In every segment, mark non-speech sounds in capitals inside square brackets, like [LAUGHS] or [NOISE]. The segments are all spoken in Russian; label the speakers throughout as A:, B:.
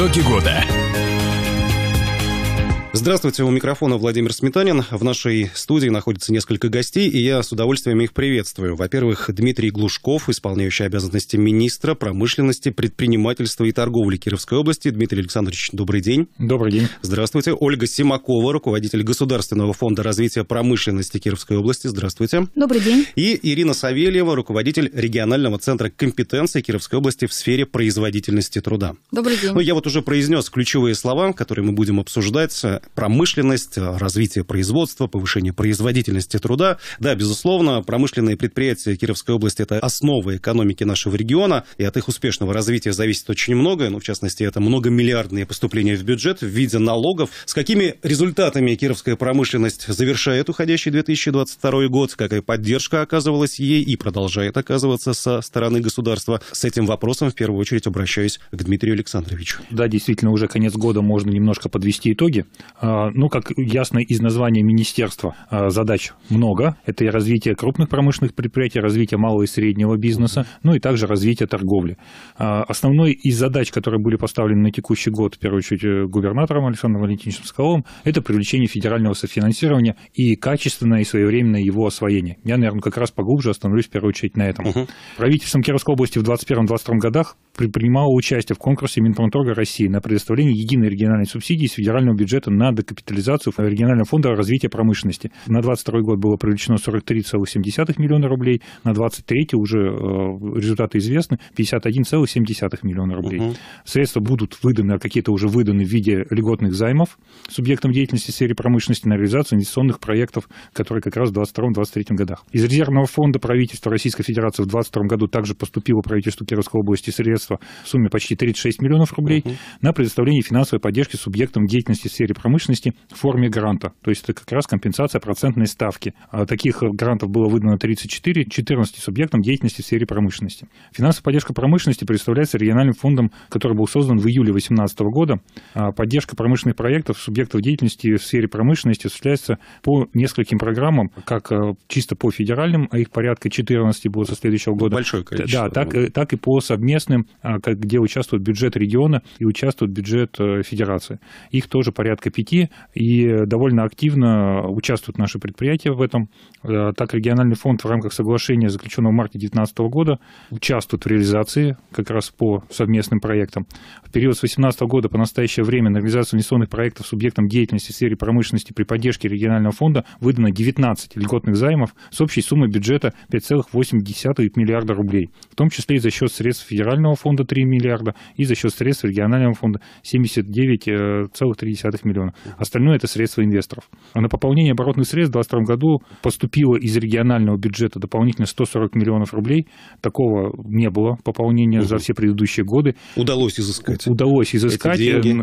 A: Итоги года Здравствуйте, у микрофона Владимир Сметанин. В нашей студии находится несколько гостей, и я с удовольствием их приветствую. Во-первых, Дмитрий Глушков, исполняющий обязанности министра промышленности, предпринимательства и торговли Кировской области. Дмитрий Александрович, добрый день. Добрый день. Здравствуйте. Ольга Симакова, руководитель Государственного фонда развития промышленности Кировской области. Здравствуйте. Добрый день. И Ирина Савельева, руководитель регионального центра компетенции Кировской области в сфере производительности труда.
B: Добрый день. Ну, я
A: вот уже произнес ключевые слова, которые мы будем обсуждать промышленность, развитие производства, повышение производительности труда. Да, безусловно, промышленные предприятия Кировской области – это основа экономики нашего региона, и от их успешного развития зависит очень многое, ну, в частности, это многомиллиардные поступления в бюджет в виде налогов. С какими результатами кировская промышленность завершает уходящий 2022 год, какая поддержка оказывалась ей и продолжает оказываться со стороны государства. С
C: этим вопросом в первую очередь обращаюсь к Дмитрию Александровичу. Да, действительно, уже конец года можно немножко подвести итоги а, ну, как ясно из названия министерства, а, задач много. Это и развитие крупных промышленных предприятий, развитие малого и среднего бизнеса, ну и также развитие торговли. А, основной из задач, которые были поставлены на текущий год, в первую очередь, э, губернатором Александром Валентиновичем Скаловым, это привлечение федерального софинансирования и качественное и своевременное его освоение. Я, наверное, как раз поглубже остановлюсь в первую очередь на этом. Угу. Правительством Кировской области в 2021-2022 годах принимало участие в конкурсе Минпромторга России на предоставление единой региональной субсидии из федерального бюджета на на декапитализацию оригинального фонда развития промышленности. На 2022 год было привлечено 43,7 миллиона рублей, на 2023 уже э, результаты известны, 51,7 миллиона рублей. Угу. Средства будут выданы, какие-то уже выданы в виде льготных займов субъектам деятельности в сфере промышленности на реализацию инвестиционных проектов, которые как раз в 2022-2023 годах. Из резервного фонда правительства Российской Федерации в 2022 году также поступило правительству Кировской области средства в сумме почти 36 миллионов рублей угу. на предоставление финансовой поддержки субъектам деятельности в сфере промышленности промышленности в форме гранта. То есть это как раз компенсация процентной ставки. А таких грантов было выдано 34, 14 субъектам деятельности в сфере промышленности. Финансовая поддержка промышленности представляется региональным фондом, который был создан в июле 2018 года. А поддержка промышленных проектов субъектов деятельности в сфере промышленности осуществляется по нескольким программам, как э, чисто по федеральным, а их порядка 14 было со следующего года. Большое количество. Да, так, э, так и по совместным, а, где участвует бюджет региона и участвует бюджет э, федерации. Их тоже порядка 5 реки, и довольно активно участвуют наши предприятия в этом. Э, так, региональный фонд в рамках соглашения, заключенного в марте 2019 года, участвует в реализации как раз по совместным проектам. В период с 2018 года по настоящее время на реализацию инвестиционных проектов субъектам деятельности в сфере промышленности при поддержке регионального фонда выдано 19 льготных займов с общей суммой бюджета 5,8 миллиарда рублей, в том числе и за счет средств федерального фонда 3 миллиарда и за счет средств регионального фонда 79,3 э, миллиона региона. Остальное это средства инвесторов. А на пополнение оборотных средств в 2022 году поступило из регионального бюджета дополнительно 140 миллионов рублей. Такого не было пополнения угу. за все предыдущие годы. Удалось изыскать. Удалось изыскать.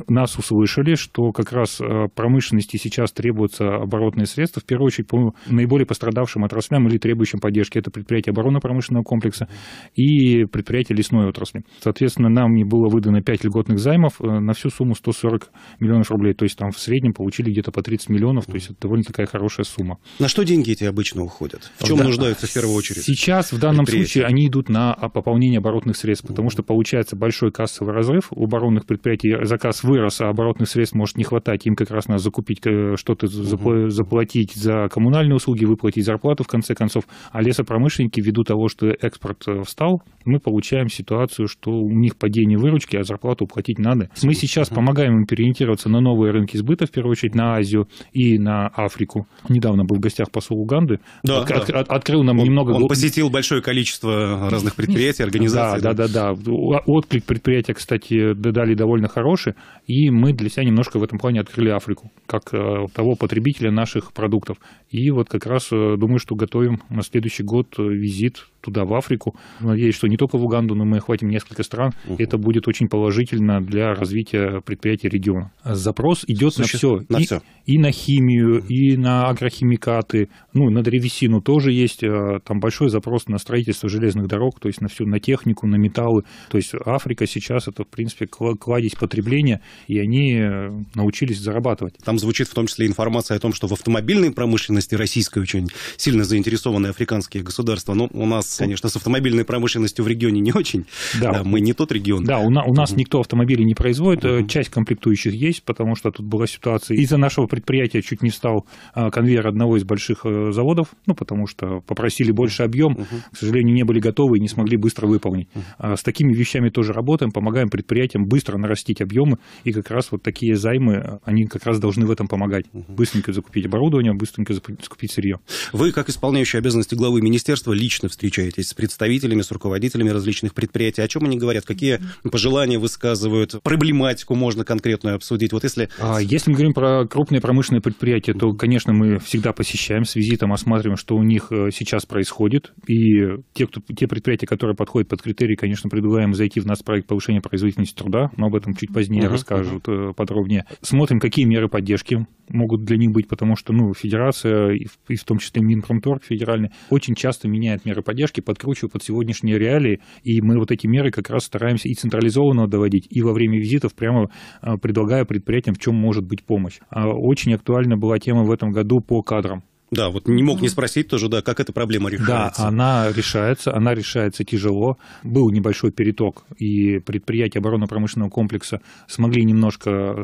C: Нас услышали, что как раз э, промышленности сейчас требуются оборотные средства, в первую очередь по наиболее пострадавшим отраслям или требующим поддержки. Это предприятия оборонно-промышленного комплекса и предприятия лесной отрасли. Соответственно, нам не было выдано 5 льготных займов э, на всю сумму 140 миллионов рублей. То есть там в среднем получили где-то по 30 миллионов, то есть это довольно такая хорошая сумма. На что деньги эти обычно уходят? В чем да.
A: нуждаются в первую очередь? Сейчас в данном случае
C: они идут на пополнение оборотных средств, потому что получается большой кассовый разрыв, у оборонных предприятий заказ вырос, а оборотных средств может не хватать, им как раз надо закупить э, что-то, заплатить за коммунальные услуги, выплатить зарплату в конце концов, а лесопромышленники ввиду того, что экспорт э, встал, мы получаем ситуацию, что у них падение выручки, а зарплату платить надо. Мы сейчас помогаем им переориентироваться на новые рынки сбыта, в первую очередь, на Азию и на Африку. Недавно был в гостях посол Уганды. Да, от, да. От, от, открыл нам он, немного... Он посетил
A: большое количество разных предприятий, организаций. Да, да,
C: да, да. Отклик предприятия, кстати, дали довольно хороший, и мы для себя немножко в этом плане открыли Африку, как э, того потребителя наших продуктов. И вот как раз э, думаю, что готовим на следующий год э, визит туда, в Африку. Надеюсь, что не только в Уганду, но мы охватим несколько стран. Угу. Это будет очень положительно для развития предприятий региона. Запрос идет суще... на все. На и, все. и на химию, mm-hmm. и на агрохимикаты, ну, на древесину тоже есть э, там большой запрос на строительство железных дорог, то есть на всю, на технику, на металлы. То есть Африка сейчас это, в принципе, кладезь потребления, и они э, научились зарабатывать. Там звучит в том числе информация о том, что в автомобильной промышленности российской очень сильно
A: заинтересованы африканские государства. Но у нас, конечно, с автомобильной промышленностью в регионе не очень.
C: Да, да мы не тот регион. Да, у, на, у нас mm-hmm. никто автомобили не производит. Mm-hmm. Часть комплектующих есть, потому что тут была была ситуация. Из-за нашего предприятия чуть не стал а, конвейер одного из больших э, заводов, ну, потому что попросили больше объем, угу. к сожалению, не были готовы и не смогли быстро выполнить. Угу. С такими вещами тоже работаем, помогаем предприятиям быстро нарастить объемы, и как раз вот такие займы, э, они как раз должны в этом помогать. Угу. Быстренько закупить оборудование, быстренько закупить сырье.
A: Вы, как исполняющий обязанности главы министерства, лично встречаетесь с представителями, с руководителями различных предприятий. О чем они говорят? Какие пожелания высказывают? Проблематику можно конкретную обсудить? Вот если...
C: А, если мы говорим про крупные промышленные предприятия, то, конечно, мы всегда посещаем с визитом, осматриваем, что у них э, сейчас происходит. И те, кто, те предприятия, которые подходят под критерии, конечно, предлагаем зайти в наш проект повышения производительности труда, но об этом чуть позднее uh-huh. расскажут uh-huh. подробнее. Смотрим, какие меры поддержки могут для них быть, потому что, ну, федерация, и в том числе Минпромторг федеральный, очень часто меняет меры поддержки, подкручивая под сегодняшние реалии, и мы вот эти меры как раз стараемся и централизованно доводить, и во время визитов прямо э, предлагая предприятиям, в чем может быть помощь. А очень актуальна была тема в этом году по кадрам.
A: Да, вот не мог не спросить тоже, да, как эта проблема решается. Да,
C: она решается, она решается тяжело. Был небольшой переток, и предприятия оборонно-промышленного комплекса смогли немножко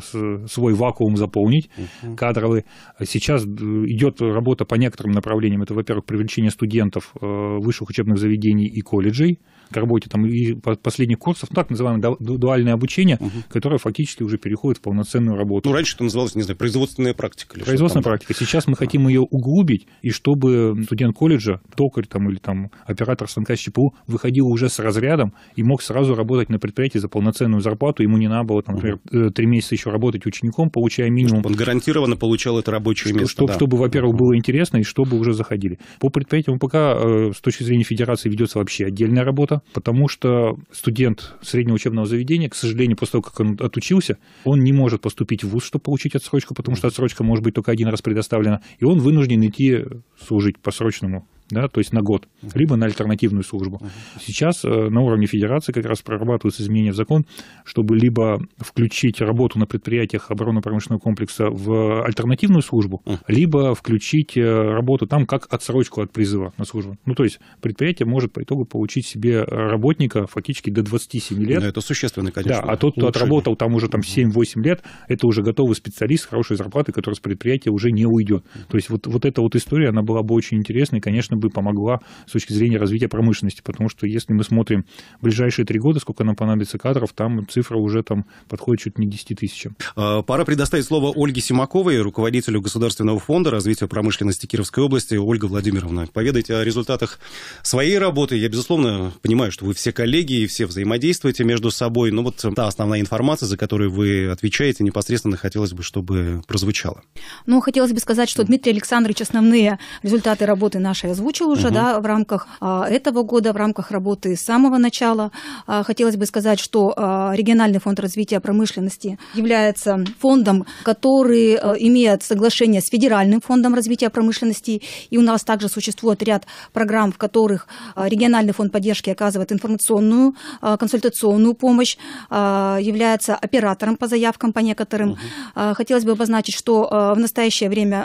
C: свой вакуум заполнить, угу. кадровый. Сейчас идет работа по некоторым направлениям. Это, во-первых, привлечение студентов э, высших учебных заведений и колледжей к работе там, и последних курсов, ну, так называемое дуальное обучение, угу. которое фактически уже переходит в полноценную работу. Ну, раньше
A: это называлось, не знаю, производственная практика. Или производственная
C: практика. Сейчас мы хотим ее углубить, и чтобы студент колледжа, токарь там, или там, оператор станка ЧПУ выходил уже с разрядом и мог сразу работать на предприятии за полноценную зарплату, ему не надо было, там, например, э, три месяца еще работать учеником, получая минимум. Чтобы он
A: гарантированно получал это рабочее место. Чтобы, да. чтобы
C: во-первых, было интересно, и чтобы уже заходили. По предприятиям пока э, с точки зрения федерации ведется вообще отдельная работа, потому что студент среднего учебного заведения, к сожалению, после того, как он отучился, он не может поступить в ВУЗ, чтобы получить отсрочку, потому что отсрочка может быть только один раз предоставлена, и он вынужден идти служить по срочному да, то есть на год, либо на альтернативную службу. Сейчас э, на уровне федерации как раз прорабатываются изменения в закон, чтобы либо включить работу на предприятиях оборонно-промышленного комплекса в альтернативную службу, либо включить э, работу там как отсрочку от призыва на службу. Ну, то есть предприятие может по итогу получить себе работника фактически до 27 лет. Но ну, это существенно, конечно. Да, а тот, кто отработал там уже там 7-8 лет, это уже готовый специалист с хорошей зарплатой, который с предприятия уже не уйдет. То есть вот, вот эта вот история, она была бы очень интересной, конечно, бы помогла с точки зрения развития промышленности, потому что если мы смотрим ближайшие три года, сколько нам понадобится кадров, там цифра уже там подходит чуть не 10 тысячам.
A: А, пора предоставить слово Ольге Симаковой, руководителю Государственного фонда развития промышленности Кировской области. Ольга Владимировна, поведайте о результатах своей работы. Я, безусловно, понимаю, что вы все коллеги и все взаимодействуете между собой, но вот та основная информация, за которую вы отвечаете, непосредственно хотелось бы, чтобы прозвучала.
D: Ну, хотелось бы сказать, что Дмитрий Александрович основные результаты работы нашей озвучил озвучил уже угу. да, в рамках а, этого года, в рамках работы с самого начала. А, хотелось бы сказать, что а, региональный фонд развития промышленности является фондом, который имеет соглашение с Федеральным фондом развития промышленности. И у нас также существует ряд программ, в которых региональный фонд поддержки оказывает информационную, консультационную помощь, является оператором по заявкам по некоторым. Угу. Хотелось бы обозначить, что в настоящее время,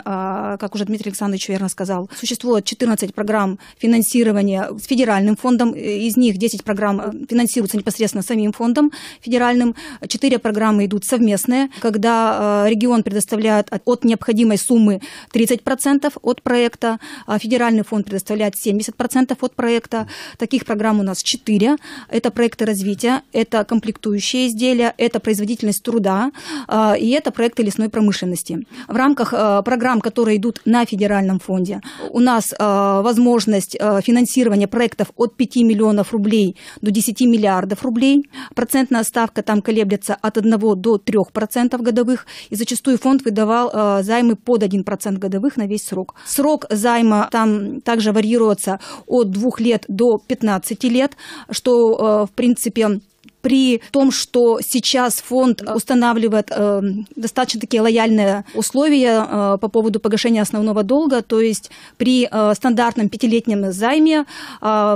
D: как уже Дмитрий Александрович верно сказал, существует 14 11 программ финансирования с федеральным фондом, э, из них 10 программ э, финансируются непосредственно самим фондом федеральным, 4 программы идут совместные, когда э, регион предоставляет от необходимой суммы 30% от проекта, а федеральный фонд предоставляет 70% от проекта. Таких программ у нас 4. Это проекты развития, это комплектующие изделия, это производительность труда и это проекты лесной промышленности. В рамках программ, которые идут на федеральном фонде, у нас Э, возможность э, финансирования проектов от 5 миллионов рублей до 10 миллиардов рублей. Процентная ставка там колеблется от 1 до 3 процентов годовых. И зачастую фонд выдавал э, займы под 1 процент годовых на весь срок. Срок займа там также варьируется от 2 лет до 15 лет, что, в принципе, при том, что сейчас фонд э, устанавливает э, достаточно такие лояльные условия э, по поводу погашения основного долга, то есть при э, стандартном пятилетнем займе э,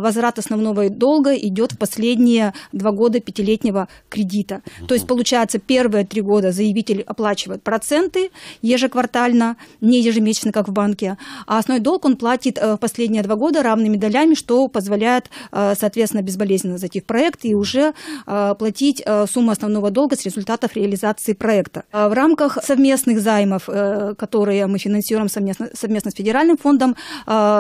D: возврат основного долга идет в последние два года пятилетнего кредита. То есть получается первые три года заявитель оплачивает проценты ежеквартально, не ежемесячно, как в банке, а основной долг он платит э, в последние два года равными долями, что позволяет, э, соответственно, безболезненно зайти в проект и уже Э, платить э, сумму основного долга с результатов реализации проекта. А в рамках совместных займов, э, которые мы финансируем совместно, совместно с Федеральным фондом,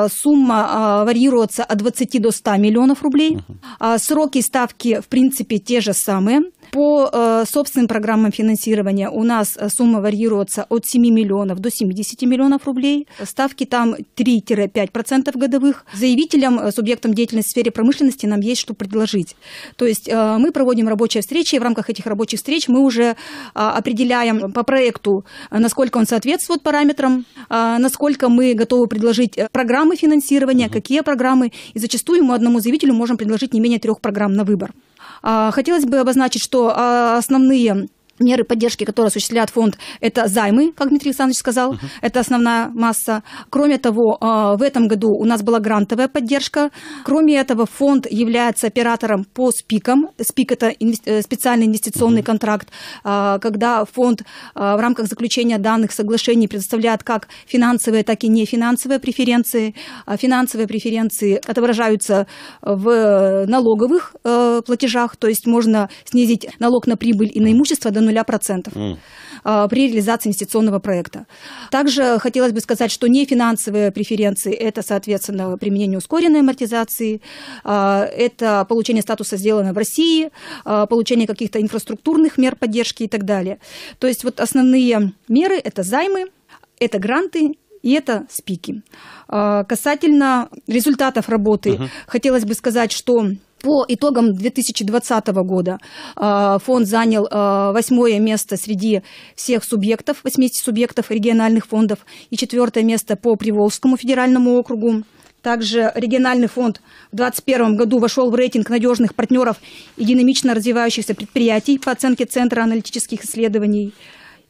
D: сумма варьируется от 20 до 100 миллионов рублей. А сроки ставки, в принципе, те же самые. По э, собственным программам финансирования у нас э, сумма варьируется от 7 миллионов до 70 миллионов рублей. Ставки там 3-5% годовых. Заявителям, э, субъектам деятельности в сфере промышленности нам есть что предложить. То есть мы проводим рабочие встречи, и в рамках этих рабочих встреч мы уже а, определяем по проекту, насколько он соответствует параметрам, а, насколько мы готовы предложить программы финансирования, какие программы. И зачастую мы одному заявителю можем предложить не менее трех программ на выбор. А, хотелось бы обозначить, что а, основные Меры поддержки, которые осуществляет фонд, это займы, как Дмитрий Александрович сказал, uh-huh. это основная масса. Кроме того, э, в этом году у нас была грантовая поддержка. Кроме этого, фонд является оператором по СПИКам. СПИК – это э, специальный инвестиционный uh-huh. контракт, э, когда фонд в рамках заключения данных соглашений предоставляет как финансовые, так и нефинансовые преференции. А финансовые преференции отображаются в налоговых платежах, то есть можно снизить налог на прибыль и на имущество до нуля процентов а, при реализации инвестиционного проекта. Также хотелось бы сказать, что нефинансовые преференции – это, соответственно, применение ускоренной амортизации, а, это получение статуса «сделано в России», а, получение каких-то инфраструктурных мер поддержки и так далее. То есть вот основные меры – это займы, это гранты и это спики. Касательно результатов работы, угу. хотелось бы сказать, что по итогам 2020 года э, фонд занял э, восьмое место среди всех субъектов, 80 субъектов региональных фондов и четвертое место по Приволжскому федеральному округу. Также региональный фонд в 2021 году вошел в рейтинг надежных партнеров и динамично развивающихся предприятий по оценке Центра аналитических исследований.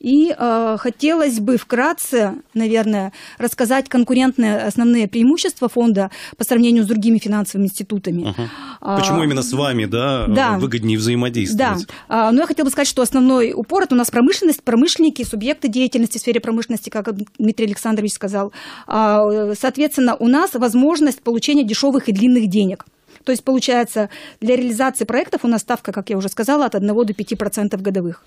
D: И э, хотелось бы вкратце, наверное, рассказать конкурентные основные преимущества фонда по сравнению с другими финансовыми институтами. Угу.
A: А, Почему именно с вами, да, да выгоднее взаимодействовать? Да.
D: А, но ну, я хотела бы сказать, что основной упор это у нас промышленность, промышленники, субъекты деятельности в сфере промышленности, как Дмитрий Александрович сказал. А, соответственно, у нас возможность получения дешевых и длинных денег. То есть, получается, для реализации проектов у нас ставка, как я уже сказала, от 1 до 5% годовых.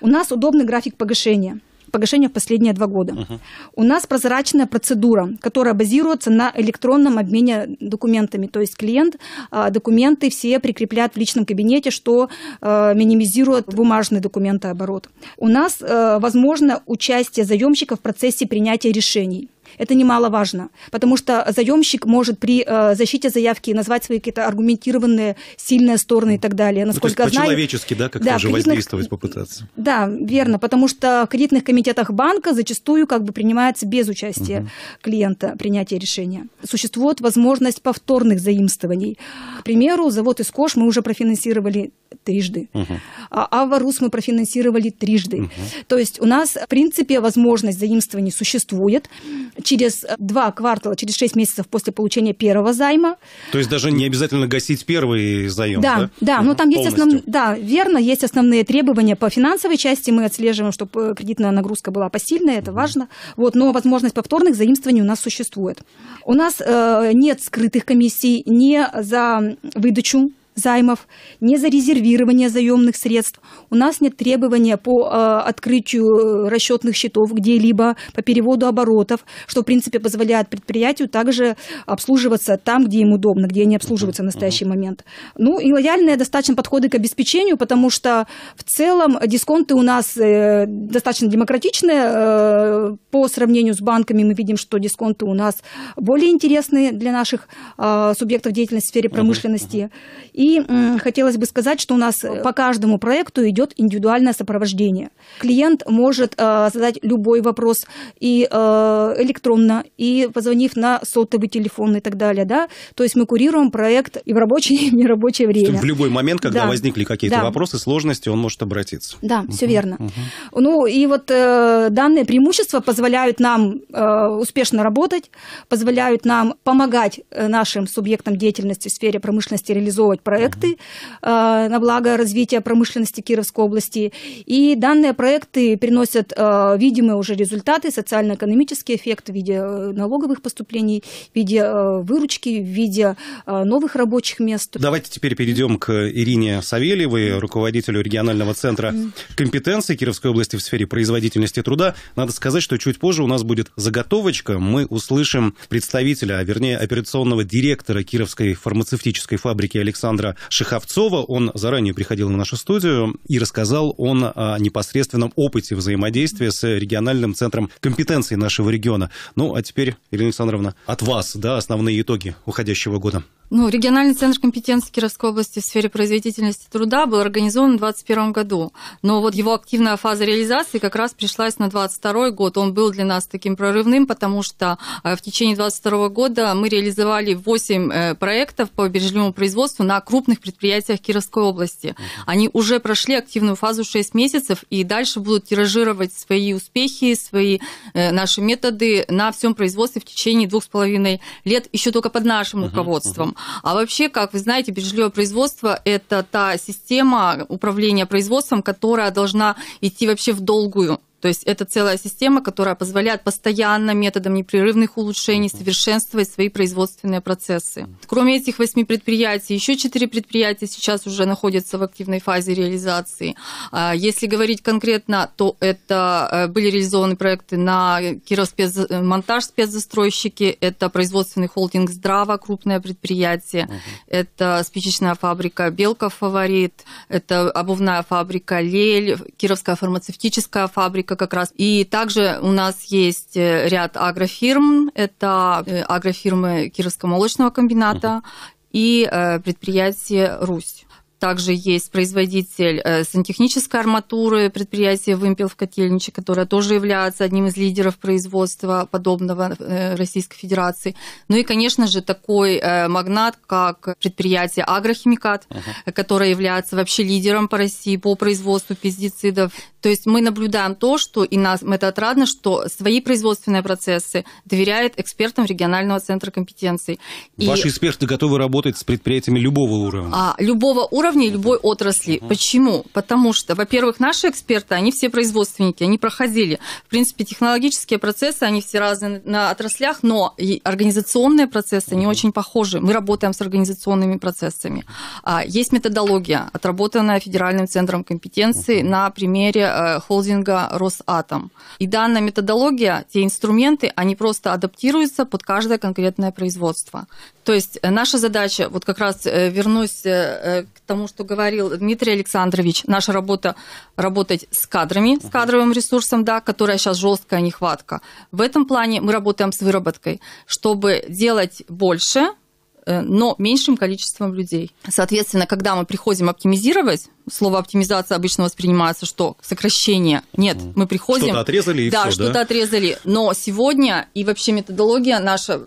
D: У нас удобный график погашения погашения в последние два года. Uh-huh. У нас прозрачная процедура, которая базируется на электронном обмене документами. То есть клиент а, документы все прикрепляет в личном кабинете, что а, минимизирует бумажный документооборот. У нас а, возможно участие заемщика в процессе принятия решений. Это немаловажно, потому что заемщик может при э, защите заявки назвать свои какие-то аргументированные сильные стороны и ну, так далее. Насколько ну, то есть знаю, по-человечески, да, как-то да, уже кредитных... воздействовать
A: попытаться.
D: Да, верно, потому что в кредитных комитетах банка зачастую как бы принимается без участия угу. клиента принятие решения. Существует возможность повторных заимствований. К примеру, завод Искош мы уже профинансировали трижды. Угу. А Аварус мы профинансировали трижды. Угу. То есть у нас, в принципе, возможность заимствования существует. Через э, два квартала, через шесть месяцев после получения первого займа.
A: То есть даже не обязательно гасить первый заем, да? Да, да угу. но там есть основные...
D: Да, верно, есть основные требования по финансовой части. Мы отслеживаем, чтобы э, кредитная нагрузка была посильная, это угу. важно. Вот, но возможность повторных заимствований у нас существует. У нас э, нет скрытых комиссий не за выдачу займов, не за резервирование заемных средств. У нас нет требования по э, открытию э, расчетных счетов где-либо, по переводу оборотов, что, в принципе, позволяет предприятию также обслуживаться там, где им удобно, где они обслуживаются в настоящий момент. Ну и лояльные достаточно подходы к обеспечению, потому что в целом дисконты у нас э, достаточно демократичные. Э, по сравнению с банками мы видим, что дисконты у нас более интересные для наших э, субъектов деятельности в сфере промышленности. И и м, хотелось бы сказать, что у нас э, по каждому проекту идет индивидуальное сопровождение. Клиент может э, задать любой вопрос и э, электронно, и позвонив на сотовый телефон и так далее. Да? То есть мы курируем проект и в рабочее, и в нерабочее время. В любой момент, когда да. возникли какие-то да. вопросы,
A: сложности, он может обратиться.
D: Да, угу. все верно.
A: Угу.
D: Ну и вот э, данные преимущества позволяют нам э, успешно работать, позволяют нам помогать э, нашим субъектам деятельности в сфере промышленности реализовывать проект проекты э, на благо развития промышленности Кировской области. И данные проекты приносят э, видимые уже результаты, социально-экономический эффект в виде э, налоговых поступлений, в виде выручки, в виде новых рабочих мест.
A: Давайте теперь перейдем к Ирине Савельевой, руководителю регионального центра компетенции Кировской области в сфере производительности труда. Надо сказать, что чуть позже у нас будет заготовочка. Мы услышим представителя, а вернее операционного директора Кировской фармацевтической фабрики Александра Александра Шиховцова. Он заранее приходил на нашу студию и рассказал он о непосредственном опыте взаимодействия с региональным центром компетенции нашего региона. Ну, а теперь, Ирина Александровна, от вас, да, основные итоги уходящего года.
B: Ну, региональный центр компетенции Кировской области в сфере производительности труда был организован в 2021 году. Но вот его активная фаза реализации как раз пришлась на 2022 год. Он был для нас таким прорывным, потому что э, в течение 2022 года мы реализовали 8 э, проектов по бережливому производству на крупных предприятиях Кировской области. Они уже прошли активную фазу 6 месяцев и дальше будут тиражировать свои успехи, свои э, наши методы на всем производстве в течение двух с половиной лет, еще только под нашим руководством. А вообще, как вы знаете, биржевое производство – это та система управления производством, которая должна идти вообще в долгую то есть это целая система, которая позволяет постоянно методом непрерывных улучшений совершенствовать свои производственные процессы. Кроме этих восьми предприятий, еще четыре предприятия сейчас уже находятся в активной фазе реализации. А, если говорить конкретно, то это э, были реализованы проекты на Кировспецмонтаж э, спецзастройщики, это производственный холдинг «Здрава», крупное предприятие, угу. это спичечная фабрика «Белка Фаворит», это обувная фабрика «Лель», Кировская фармацевтическая фабрика доставка как раз. И также у нас есть э, ряд агрофирм. Это э, агрофирмы Кировского молочного комбината uh-huh. и э, предприятие «Русь» также есть производитель э, сантехнической арматуры, предприятие «Вымпел» в Котельниче, которое тоже является одним из лидеров производства подобного э, Российской Федерации. Ну и, конечно же, такой э, магнат, как предприятие «Агрохимикат», uh-huh. которое является вообще лидером по России по производству пестицидов. То есть мы наблюдаем то, что и нам это отрадно, что свои производственные процессы доверяет экспертам регионального центра компетенций. Ваши и...
A: эксперты готовы работать с предприятиями любого уровня?
B: А, любого уровня уровне любой отрасли. Угу. Почему? Потому что, во-первых, наши эксперты, они все производственники, они проходили. В принципе, технологические процессы, они все разные на отраслях, но и организационные процессы, не очень похожи. Мы работаем с организационными процессами. А, есть методология, отработанная Федеральным центром компетенции на примере э, холдинга Росатом. И данная методология, те инструменты, они просто адаптируются под каждое конкретное производство. То есть э, наша задача, вот как раз э, вернусь э, к тому, что говорил Дмитрий Александрович, наша работа работать с кадрами, с кадровым ресурсом, да, которая сейчас жесткая нехватка. В этом плане мы работаем с выработкой, чтобы делать больше – Э, но меньшим количеством людей. Соответственно, когда мы приходим оптимизировать, слово оптимизация обычно воспринимается, что сокращение. Нет, мы приходим... Что-то отрезали и Да, что-то да? отрезали. Но сегодня и вообще методология наша,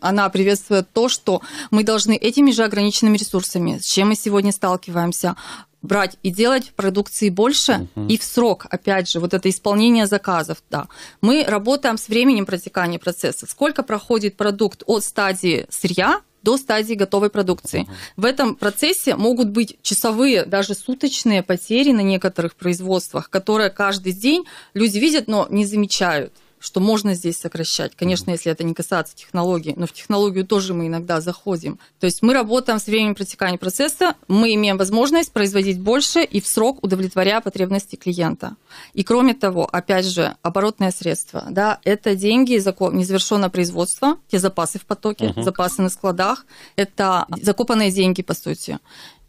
B: она приветствует то, что мы должны этими же ограниченными ресурсами, с чем мы сегодня сталкиваемся, брать и делать продукции больше угу. и в срок, опять же, вот это исполнение заказов, да. Мы работаем с временем протекания процесса. Сколько проходит продукт от стадии сырья до стадии готовой продукции. Угу. В этом процессе могут быть часовые, даже суточные потери на некоторых производствах, которые каждый день люди видят, но не замечают что можно здесь сокращать. Конечно, если это не касается технологий, но в технологию тоже мы иногда заходим. То есть мы работаем с временем протекания процесса, мы имеем возможность производить больше и в срок удовлетворяя потребности клиента. И кроме того, опять же, оборотное средство, да, это деньги из незавершенного производства, те запасы в потоке, угу. запасы на складах, это закопанные деньги, по сути.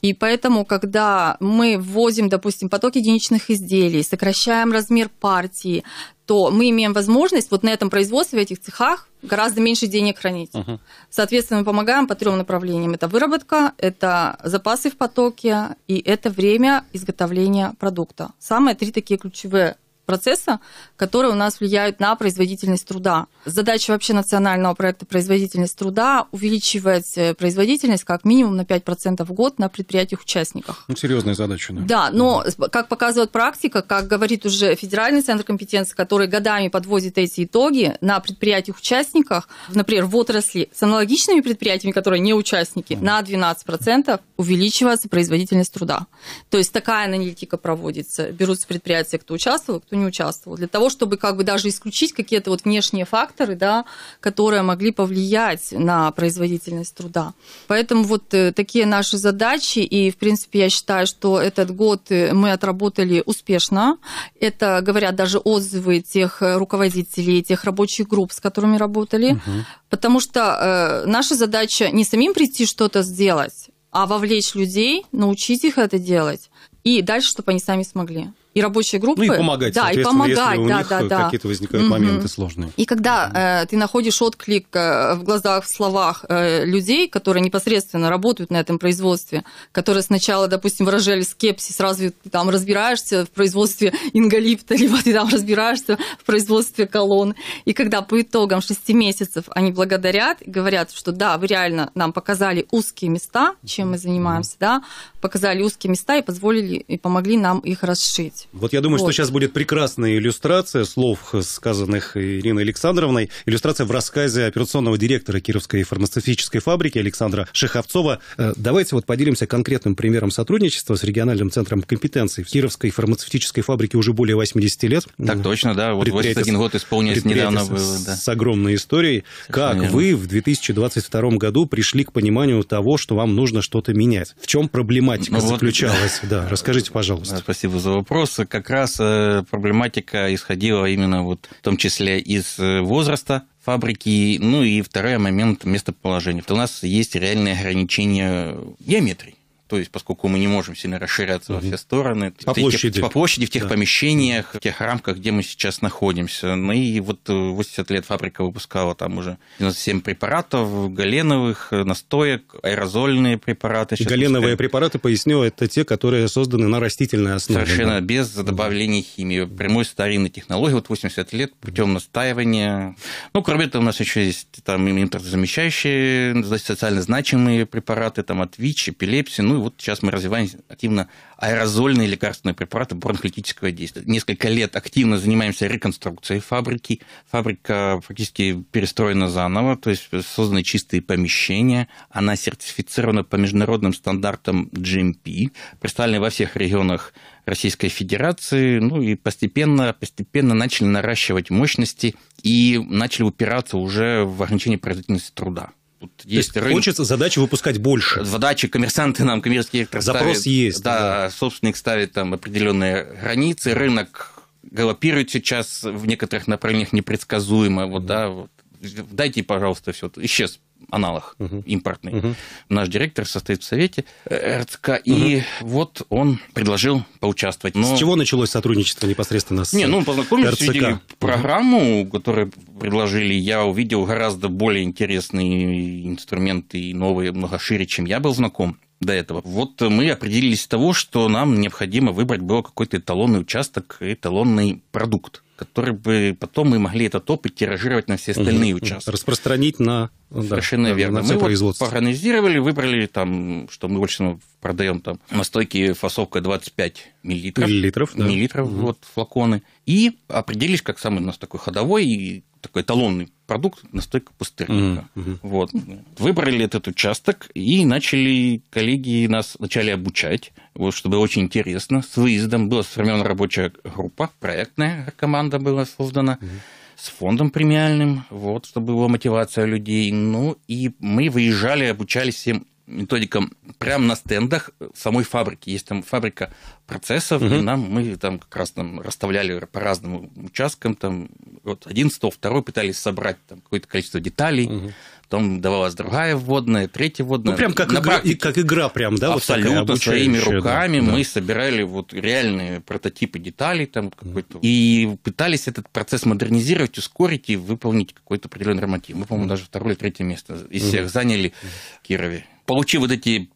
B: И поэтому, когда мы ввозим, допустим, поток единичных изделий, сокращаем размер партии, то мы имеем возможность вот на этом производстве, в этих цехах гораздо меньше денег хранить. Uh-huh. Соответственно, мы помогаем по трем направлениям. Это выработка, это запасы в потоке и это время изготовления продукта. Самые три такие ключевые процесса, которые у нас влияют на производительность труда. Задача вообще национального проекта «Производительность труда» увеличивать э, производительность как минимум на 5% в год на предприятиях-участниках.
A: Ну, серьезная задача,
D: да.
B: Да, но как показывает практика, как говорит уже Федеральный центр компетенции, который годами подводит эти итоги на предприятиях-участниках, например, в отрасли с аналогичными предприятиями, которые не участники, mm. на 12% увеличивается производительность труда. То есть такая аналитика проводится. Берутся предприятия, кто участвовал, кто не участвовал, для того, чтобы как бы даже исключить какие-то вот внешние факторы, да, которые могли повлиять на производительность труда. Поэтому вот э, такие наши задачи, и, в принципе, я считаю, что этот год э, мы отработали успешно. Это говорят даже отзывы тех э, руководителей, тех рабочих групп, с которыми работали, угу. потому что э, наша задача не самим прийти что-то сделать, а вовлечь людей, научить их это делать, и дальше, чтобы они сами смогли и рабочие группы. Ну и помогать, да, и помогать, если да, у них да, э, какие-то возникают mm-hmm. моменты сложные. И когда э, ты находишь отклик э, в глазах, в словах э, людей, которые непосредственно работают на этом производстве, которые сначала, допустим, выражали скепсис, разве ты там разбираешься в производстве ингалипта, [LAUGHS] либо ты там разбираешься в производстве колонн. И когда по итогам шести месяцев они благодарят говорят, что да, вы реально нам показали узкие места, чем мы занимаемся, да, показали узкие места и позволили и помогли нам их расширить делать.
A: Вот я думаю, вот. что сейчас будет прекрасная иллюстрация слов, сказанных Ириной Александровной. Иллюстрация в рассказе операционного директора Кировской фармацевтической фабрики Александра Шеховцова. Э, давайте вот поделимся конкретным примером сотрудничества с региональным центром компетенций. В Кировской фармацевтической фабрике уже более 80 лет. Так точно,
E: да. Вот 81 год исполнилось недавно. Было, да. С
A: огромной историей. Совершенно как верно. вы в 2022 году пришли к пониманию того, что вам нужно что-то менять? В чем проблематика ну, заключалась? Вот... Да, расскажите, пожалуйста.
E: Спасибо за вопрос курса как раз э, проблематика исходила именно вот в том числе из э, возраста фабрики, ну и второй момент местоположения. У нас есть реальные ограничения геометрии то есть поскольку мы не можем сильно расширяться угу. во все стороны, по площади, тех, по площади в тех да. помещениях, в тех рамках, где мы сейчас находимся. Ну и вот 80 э, лет фабрика выпускала там уже 97 препаратов, галеновых, э, настоек, аэрозольные препараты. Сейчас Галеновые выпускаем. препараты, поясню,
A: это те, которые созданы на растительной основе. Совершенно, да?
E: без добавления химии, прямой старинной технологии, вот 80 лет путем настаивания. Ну, кроме этого, у нас еще есть там импортозамещающие, социально значимые препараты, там от ВИЧ, эпилепсии, ну ну и вот сейчас мы развиваем активно аэрозольные лекарственные препараты бронхолитического действия. Несколько лет активно занимаемся реконструкцией фабрики. Фабрика практически перестроена заново, то есть созданы чистые помещения. Она сертифицирована по международным стандартам GMP, представлена во всех регионах Российской Федерации, ну и постепенно, постепенно начали наращивать мощности и начали упираться уже в ограничение производительности труда вот есть То есть рынок. Хочется задачи выпускать больше. Задачи коммерсанты нам, коммерческие сектор Запрос ставит, есть. Да, да, собственник ставит там определенные границы, рынок галопирует сейчас в некоторых направлениях непредсказуемо, вот, да, вот, дайте, пожалуйста, все, исчез аналог угу. импортный. Угу. Наш директор состоит в совете РЦК, угу. и вот он предложил поучаствовать. Но... С чего началось сотрудничество непосредственно с Не, ну, познакомились, РЦК. видели программу, угу. которую предложили. Я увидел гораздо более интересные инструменты и новые, много шире, чем я был знаком до этого. Вот мы определились с того, что нам необходимо выбрать было какой-то эталонный участок, эталонный продукт который бы потом мы могли этот опыт тиражировать на все остальные угу. участки. Распространить на... Совершенно да, верно. На мы вот проанализировали, выбрали там, что мы больше продаем там настойки фасовка 25 миллилитров. Миллилитров, да. Миллилитров, угу. вот, флаконы. И определились как самый у нас такой ходовой и такой эталонный продукт настойка пустырника. Mm-hmm. Вот. Выбрали этот участок и начали коллеги нас начали обучать, вот, чтобы очень интересно. С выездом была сформирована рабочая группа, проектная команда была создана. Mm-hmm с фондом премиальным, вот, чтобы была мотивация людей. Ну, и мы выезжали, обучались всем методикам прямо на стендах самой фабрики. Есть там фабрика процессов, угу. и нам мы там как раз там расставляли по разным участкам, там вот один стол, второй пытались собрать там какое-то количество деталей, угу. потом давалась другая вводная, третья вводная. Ну, прям как, на игра, практике.
A: как игра прям, да? Абсолютно, вот своими руками да. мы
E: собирали вот реальные прототипы деталей там какой-то, и пытались этот процесс модернизировать, ускорить и выполнить какой-то определенный норматив. Мы, по-моему, даже второе или третье место из всех угу. заняли в Кирове. Получив вот эти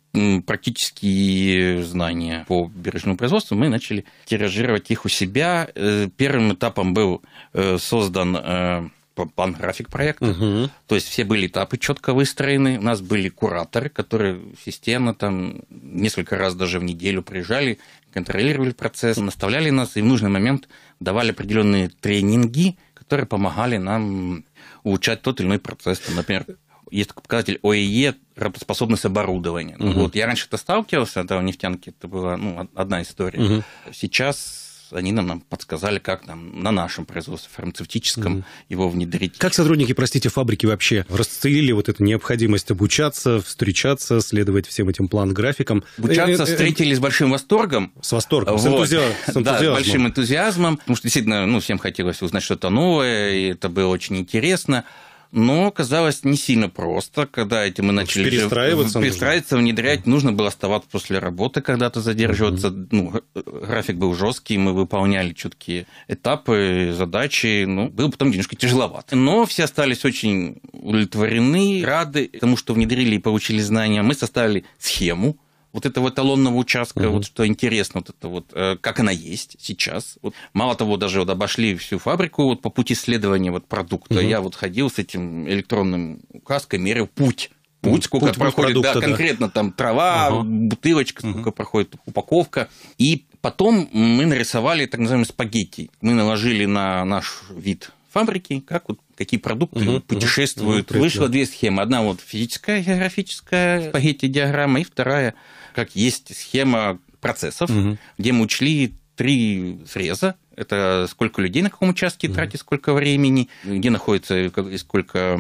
E: практические знания по бережному производству, мы начали тиражировать их у себя. Э, первым этапом был э, создан э, план график проекта. Угу. То есть все были этапы четко выстроены. У нас были кураторы, которые системно там несколько раз даже в неделю приезжали, контролировали процесс, наставляли нас и в нужный момент давали определенные тренинги, которые помогали нам улучшать тот или иной процесс. Там, например, есть такой показатель ОЭЕ, работоспособность оборудования. Угу. Вот я раньше это сталкивался, да, у нефтянки это была ну, одна история. Угу. Сейчас они нам, нам подсказали, как нам на нашем производстве фармацевтическом mm-hmm. его внедрить.
A: Как сотрудники, простите, фабрики вообще расцелили вот эту необходимость обучаться, встречаться, следовать всем этим план-графикам? Обучаться э, э, э, встретили
E: с большим восторгом. С восторгом, вот. с, энтузиаз... [LAUGHS] с энтузиазмом. Да, с большим энтузиазмом, потому что действительно ну, всем хотелось узнать что-то новое, и это было очень интересно но казалось не сильно просто, когда эти мы начали перестраиваться, перестраиваться нужно. внедрять, нужно было оставаться после работы, когда-то задерживаться. mm Ну, график был жесткий, мы выполняли четкие этапы, задачи. Ну, было потом немножко тяжеловато. Но все остались очень удовлетворены, рады тому, что внедрили и получили знания. Мы составили схему, вот этого эталонного участка, угу. вот что интересно, вот это вот, э, как она есть сейчас. Вот, мало того, даже вот обошли всю фабрику вот по пути следования вот продукта. Угу. Я вот ходил с этим электронным указкой, мерил путь путь, сколько путь проходит, продукта, да, да, конкретно там трава, ага. бутылочка, сколько ага. проходит упаковка. И потом мы нарисовали так называемые спагетти. Мы наложили на наш вид фабрики, как вот какие продукты угу, путешествуют. Угу, Вышло две схемы. Одна вот физическая географическая спагетти-диаграмма, и вторая, как есть схема процессов, угу. где мы учли три среза, это сколько людей на каком участке mm-hmm. тратит, сколько времени, где находится и сколько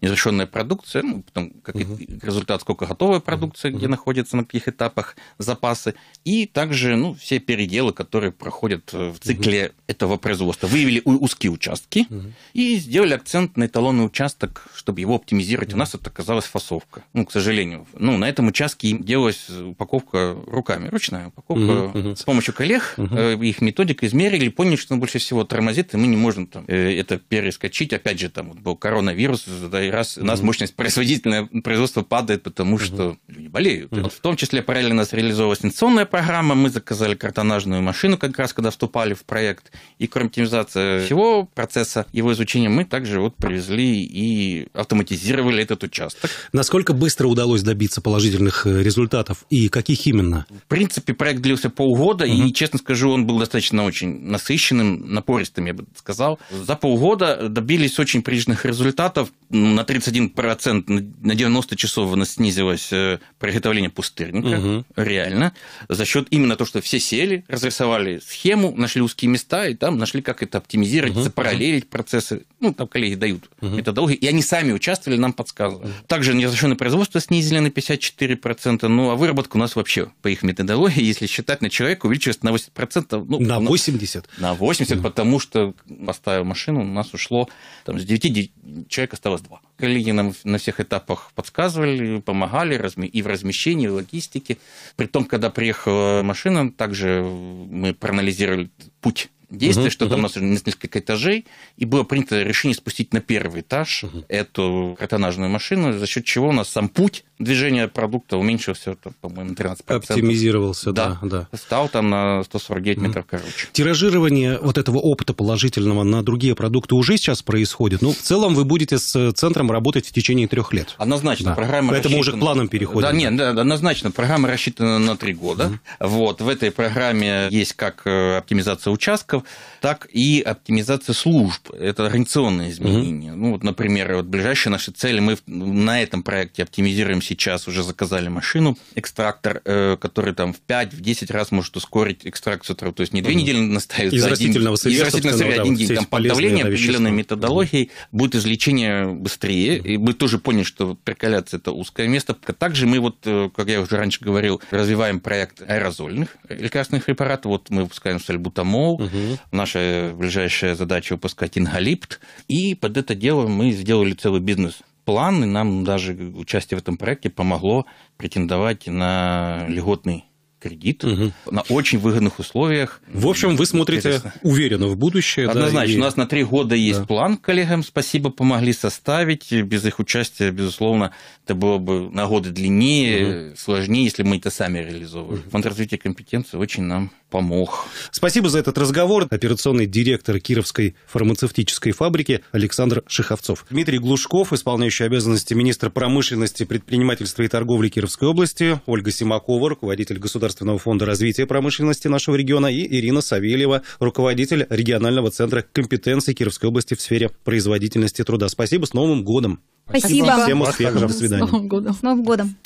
E: незавершенная продукция, ну, потом как mm-hmm. результат, сколько готовая продукция, mm-hmm. где находится, на каких этапах запасы, и также ну, все переделы, которые проходят э, в цикле mm-hmm. этого производства. Выявили узкие участки mm-hmm. и сделали акцент на эталонный участок, чтобы его оптимизировать. Mm-hmm. У нас это оказалась фасовка. Ну, к сожалению. Ну, на этом участке делалась упаковка руками, ручная упаковка mm-hmm. с помощью коллег, mm-hmm. их методик измерили проверили, поняли, что он больше всего тормозит, и мы не можем там, э, это перескочить. Опять же, там вот был коронавирус, да, и раз у нас мощность производительное производство падает, потому что mm-hmm. люди болеют. Вот в том числе параллельно у нас реализовалась инвестиционная программа, мы заказали картонажную машину как раз, когда вступали в проект, и кроме оптимизации всего процесса его изучения мы также вот привезли и автоматизировали этот участок. Насколько
A: быстро удалось добиться положительных э, результатов и каких именно? В
E: принципе, проект длился полгода, mm и, честно скажу, он был достаточно очень насыщенным, напористым, я бы сказал. За полгода добились очень приличных результатов. На 31% на 90 часов у нас снизилось э, приготовление пустырника. Угу. Реально. За счет именно того, что все сели, разрисовали схему, нашли узкие места, и там нашли, как это оптимизировать, угу. запараллелить процессы. Ну, там коллеги дают угу. методологии. И они сами участвовали, нам подсказывали. Угу. Также незавершенное производство снизили на 54%. Ну, а выработка у нас вообще по их методологии, [LAUGHS] если считать на человека, увеличилась на 80%. Ну, на 80%? 80. На 80, потому что поставил машину, у нас ушло, там, с 9 человек осталось 2. Коллеги нам на всех этапах подсказывали, помогали и в размещении, и в логистике. Притом, когда приехала машина, также мы проанализировали путь действий, угу, что угу. там у нас несколько этажей, и было принято решение спустить на первый этаж угу. эту картонажную машину, за счет чего у нас сам путь движения продукта уменьшился, по-моему, на 13%. Оптимизировался, да, да. да. Стал там на 149 угу. метров короче.
A: Тиражирование вот этого опыта положительного на другие продукты уже сейчас происходит? Ну, в целом вы будете с центром работать в течение трех лет.
E: Однозначно. Да. Программа Поэтому рассчитана... уже к планам переходим. Да, нет, да, однозначно. Программа рассчитана на три года. Угу. Вот, в этой программе есть как э, оптимизация участка сотрудников, так и оптимизация служб. Это организационные изменения. Mm-hmm. Ну, вот, например, вот ближайшие наши цели, мы на этом проекте оптимизируем сейчас, уже заказали машину, экстрактор, э, который там в 5-10 в раз может ускорить экстракцию трав. То есть не две mm-hmm. недели настаивается. Из один, растительного сырья, из растительного сырья да, один вот Там под давлением определенной методологии mm-hmm. будет излечение быстрее. И мы тоже поняли, что прикаляться это узкое место. Также мы вот, э, как я уже раньше говорил, развиваем проект аэрозольных лекарственных препаратов. Вот мы выпускаем сальбутамол, угу. Угу. Наша ближайшая задача выпускать ингалипт. И под это дело мы сделали целый бизнес план, и нам даже участие в этом проекте помогло претендовать на льготный кредит угу. на очень выгодных условиях. В общем, вы смотрите Интересно. уверенно в будущее. Однозначно, да, и... у нас на три года есть да. план коллегам, спасибо, помогли составить. Без их участия, безусловно, это было бы на годы длиннее, угу. сложнее, если мы это сами реализовывали. Угу. Фонд развития компетенции очень нам помог.
A: Спасибо за этот разговор. Операционный директор Кировской фармацевтической фабрики Александр Шиховцов. Дмитрий Глушков, исполняющий обязанности министра промышленности, предпринимательства и торговли Кировской области, Ольга Симакова, руководитель Государственного фонда развития промышленности нашего региона, и Ирина Савельева, руководитель регионального центра компетенций Кировской области в сфере производительности труда. Спасибо, с Новым годом! Спасибо. Всем успехов, до свидания. С
D: Новым годом. С Новым годом.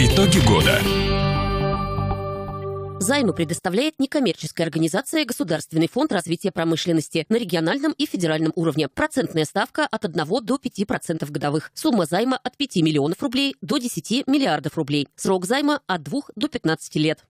C: Итоги года.
B: Займы предоставляет некоммерческая организация Государственный фонд развития промышленности на региональном и федеральном уровне. Процентная ставка от 1 до 5% годовых. Сумма займа от 5 миллионов рублей до 10 миллиардов рублей. Срок займа от 2 до 15 лет.